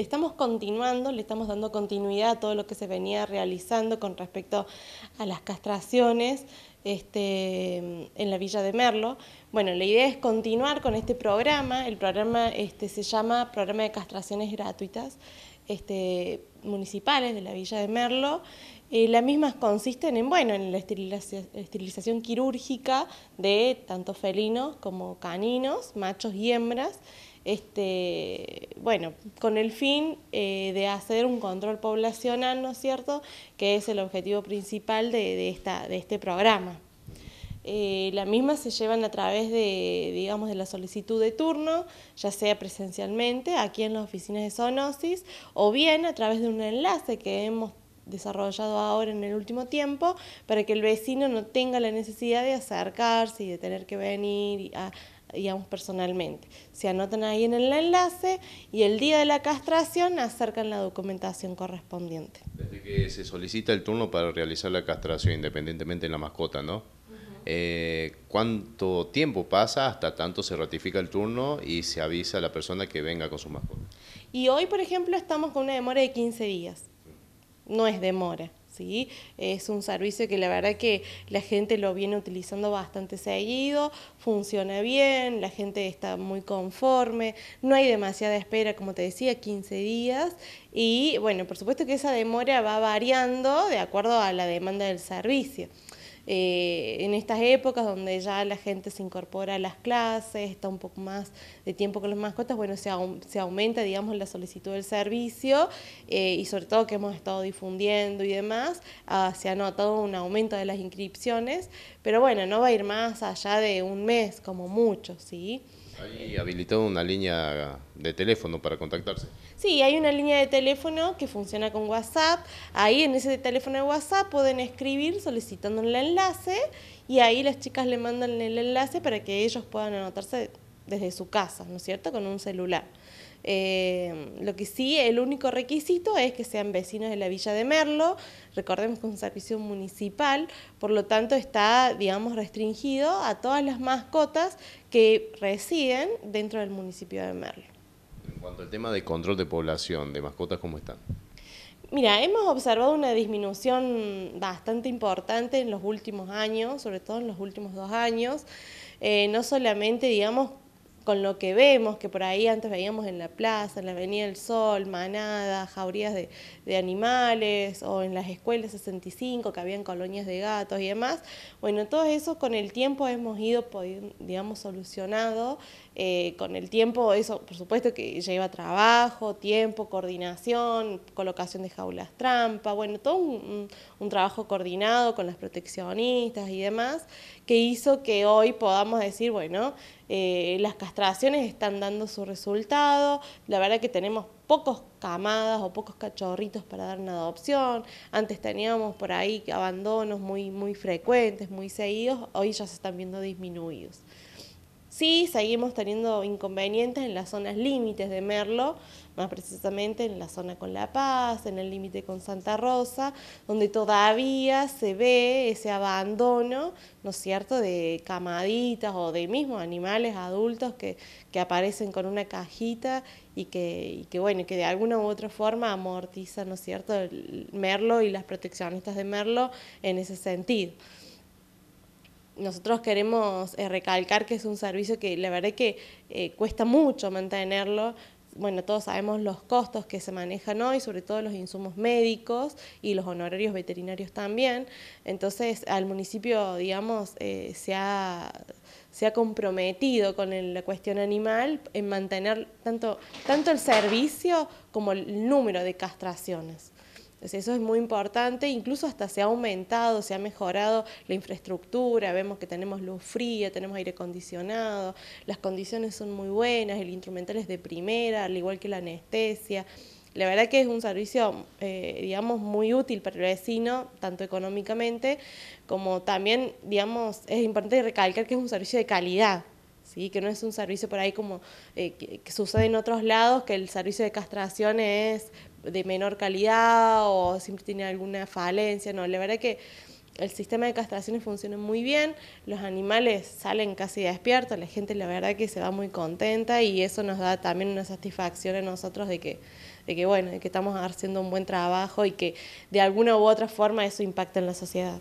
estamos continuando, le estamos dando continuidad a todo lo que se venía realizando con respecto a las castraciones este, en la Villa de Merlo. Bueno, la idea es continuar con este programa. El programa este, se llama Programa de Castraciones Gratuitas este, Municipales de la Villa de Merlo. Eh, las mismas consisten en, bueno, en la esterilización quirúrgica de tanto felinos como caninos, machos y hembras, este, bueno, con el fin eh, de hacer un control poblacional, ¿no es cierto?, que es el objetivo principal de, esta, de este programa. Eh, la misma se llevan a través de, digamos, de la solicitud de turno, ya sea presencialmente aquí en las oficinas de zoonosis, o bien a través de un enlace que hemos desarrollado ahora en el último tiempo, para que el vecino no tenga la necesidad de acercarse y de tener que venir a, digamos, personalmente. Se anotan ahí en el enlace y el día de la castración acercan la documentación correspondiente. Desde que se solicita el turno para realizar la castración, independientemente de la mascota, ¿no? Eh, ¿Cuánto tiempo pasa hasta tanto se ratifica el turno y se avisa a la persona que venga con su mascota? Y hoy, por ejemplo, estamos con una demora de 15 días. No es demora. Es un servicio que la verdad que la gente lo viene utilizando bastante seguido, funciona bien, la gente está muy conforme, no hay demasiada espera, como te decía, 15 días y bueno, por supuesto que esa demora va variando de acuerdo a la demanda del servicio. Eh, en estas épocas donde ya la gente se incorpora a las clases, está un poco más de tiempo con las mascotas, bueno, se, aumenta, digamos, la solicitud del servicio eh, y sobre todo que hemos estado difundiendo y demás, ah, se ha notado un aumento de las inscripciones, pero bueno, no va a ir más allá de un mes como mucho, ¿sí? Ahí habilitó una línea de teléfono para contactarse. Sí, hay una línea de teléfono que funciona con WhatsApp. Ahí en ese teléfono de WhatsApp pueden escribir solicitándole el y ahí las chicas le mandan el enlace para que ellos puedan anotarse desde su casa, ¿no es cierto?, con un celular. Eh, lo que sí, el único requisito es que sean vecinos de la Villa de Merlo, recordemos que es un servicio municipal, por lo tanto está, digamos, restringido a todas las mascotas que residen dentro del municipio de Merlo. En cuanto al tema de control de población, de mascotas, ¿cómo están? Mira, hemos observado una disminución bastante importante en los últimos años, sobre todo en los últimos dos años, eh, no solamente, digamos, con lo que vemos, que por ahí antes veíamos en la plaza, en la Avenida del Sol, manadas, jaurías de, de, animales, o en las escuelas 65 que habían colonias de gatos y demás. Bueno, todo eso con el tiempo hemos ido, digamos, solucionado eh, con el tiempo, eso por supuesto que lleva trabajo, tiempo, coordinación, colocación de jaulas trampa, bueno, todo un, trabajo coordinado con las proteccionistas y demás, que hizo que hoy podamos decir, bueno, eh, las castraciones están dando su resultado, la verdad que tenemos pocos camadas o pocos cachorritos para dar una adopción, antes teníamos por ahí abandonos muy, muy frecuentes, muy seguidos, hoy ya se están viendo disminuidos. Sí, seguimos teniendo inconvenientes en las zonas límites de Merlo, más precisamente en la zona con La Paz, en el límite con Santa Rosa, donde todavía se ve ese abandono, ¿no es cierto?, de camaditas o de mismos animales adultos que, aparecen con una cajita y que, y que, bueno, que de alguna u otra forma amortizan, ¿no es cierto?, Merlo y las proteccionistas de Merlo en ese sentido nosotros queremos eh, recalcar que es un servicio que la verdad que eh, cuesta mucho mantenerlo. Bueno, todos sabemos los costos que se manejan hoy, sobre todo los insumos médicos y los honorarios veterinarios también. Entonces, al municipio, digamos, eh, se, ha, comprometido con la cuestión animal en mantener tanto, tanto el servicio como el número de castraciones. Entonces eso es muy importante, incluso hasta se ha aumentado, se ha mejorado la infraestructura, vemos que tenemos luz fría, tenemos aire acondicionado, las condiciones son muy buenas, el instrumental es de primera, al igual que la anestesia. La verdad que es un servicio, eh, digamos, muy útil para el vecino, tanto económicamente como también, digamos, es importante recalcar que es un servicio de calidad, ¿sí? que no es un servicio por ahí como eh, que, que, sucede en otros lados, que el servicio de castración es de menor calidad o siempre tiene alguna falencia. No, la verdad que el sistema de castraciones funciona muy bien, los animales salen casi despiertos, la gente la verdad que se va muy contenta y eso nos da también una satisfacción a nosotros de que, de que bueno, de que estamos haciendo un buen trabajo y que de alguna u otra forma eso impacta en la sociedad.